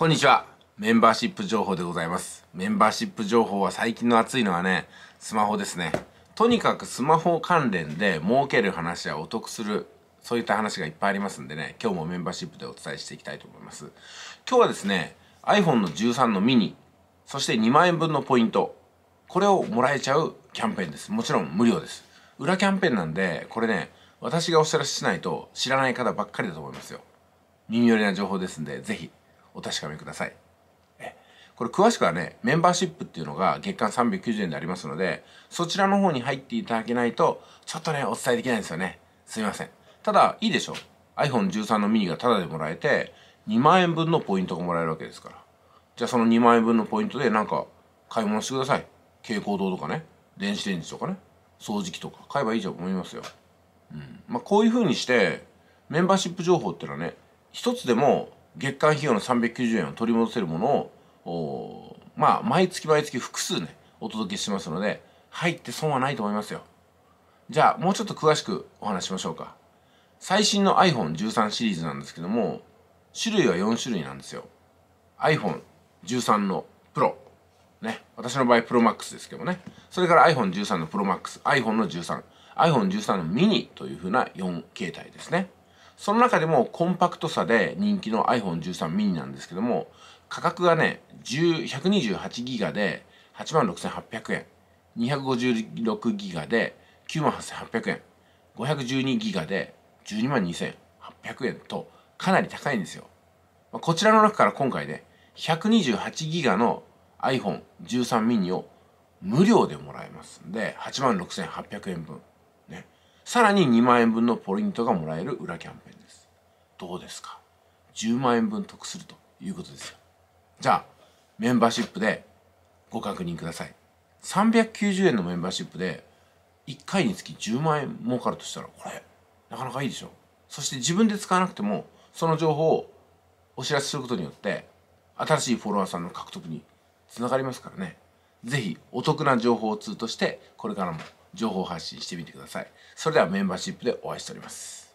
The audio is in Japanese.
こんにちは。メンバーシップ情報でございます。メンバーシップ情報は最近の熱いのはね、スマホですね。とにかくスマホ関連で儲ける話やお得する、そういった話がいっぱいありますんでね、今日もメンバーシップでお伝えしていきたいと思います。今日はですね、iPhone の13のミニ、そして2万円分のポイント、これをもらえちゃうキャンペーンです。もちろん無料です。裏キャンペーンなんで、これね、私がお知らせしないと知らない方ばっかりだと思いますよ。耳寄りな情報ですんで、ぜひお確かめください。これ詳しくはね、メンバーシップっていうのが月間390円でありますので、そちらの方に入っていただけないと、ちょっとね、お伝えできないんですよね。すいません。ただ、いいでしょ。iPhone13 のミニがタダでもらえて、2万円分のポイントがもらえるわけですから。じゃあその2万円分のポイントでなんか買い物してください。蛍光灯とかね、電子レンジとかね、掃除機とか買えばいいと思いますよ。うん。まあ、こういう風にして、メンバーシップ情報っていうのはね、一つでも月間費用の390円を取り戻せるものをまあ毎月毎月複数ねお届けしますので入って損はないと思いますよじゃあもうちょっと詳しくお話しましょうか最新の iPhone13 シリーズなんですけども種類は4種類なんですよ iPhone13 の Pro ね私の場合 ProMax ですけどねそれから iPhone13 の ProMaxiiPhone の 13iPhone13 の mini というふうな4形態ですねその中でもコンパクトさで人気の iPhone13 mini なんですけども、価格がね、128 g b で86,800円、256 g b で98,800円、512 g b で122,800円とかなり高いんですよ。こちらの中から今回ね、128 g b の iPhone13 mini を無料でもらえますんで、86,800円分。さらに2万円分のポイントがもらえる裏キャンペーンですどうですか10万円分得するということですよじゃあメンバーシップでご確認ください390円のメンバーシップで1回につき10万円儲かるとしたらこれなかなかいいでしょそして自分で使わなくてもその情報をお知らせすることによって新しいフォロワーさんの獲得につながりますからね是非お得な情報を通としてこれからも情報発信してみてください。それではメンバーシップでお会いしております。